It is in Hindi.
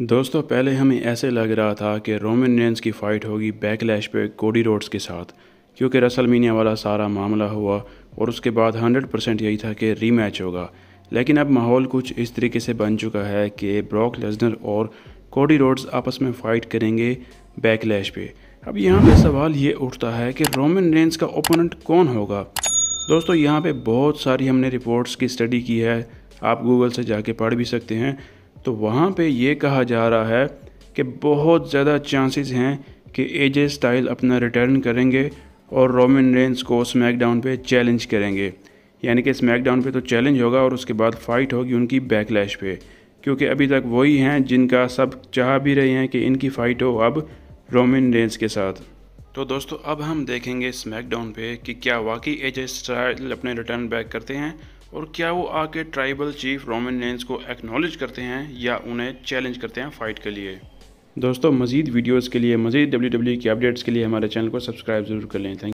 दोस्तों पहले हमें ऐसे लग रहा था कि रोमन रेंस की फ़ाइट होगी बैकलैश पे कोडी रोड्स के साथ क्योंकि रसलमीनिया वाला सारा मामला हुआ और उसके बाद 100 परसेंट यही था कि रीमैच होगा लेकिन अब माहौल कुछ इस तरीके से बन चुका है कि ब्रॉक लेजनर और कोडी रोड्स आपस में फ़ाइट करेंगे बैकलैश पे अब यहाँ पर सवाल ये उठता है कि रोमन रेंस का ओपोनेंट कौन होगा दोस्तों यहाँ पर बहुत सारी हमने रिपोर्ट्स की स्टडी की है आप गूगल से जाके पढ़ भी सकते हैं तो वहाँ पे ये कहा जा रहा है कि बहुत ज़्यादा चांसेस हैं कि एजे स्टाइल अपना रिटर्न करेंगे और रोमन रेंस को स्मैकडाउन पे चैलेंज करेंगे यानी कि स्मैकडाउन पे तो चैलेंज होगा और उसके बाद फाइट होगी उनकी बैकलैश पे क्योंकि अभी तक वही हैं जिनका सब चाह भी रहे हैं कि इनकी फ़ाइट हो अब रोमिन रेंस के साथ तो दोस्तों अब हम देखेंगे स्मैकडाउन पे कि क्या वाकई एजे स्टाइल अपने रिटर्न बैक करते हैं और क्या वो आके ट्राइबल चीफ रोमन लेंस को एक्नॉलेज करते हैं या उन्हें चैलेंज करते हैं फाइट के लिए दोस्तों मजीद वीडियोस के लिए मजीद डब्ल्यू e की अपडेट्स के लिए हमारे चैनल को सब्सक्राइब जरूर कर लें थैंक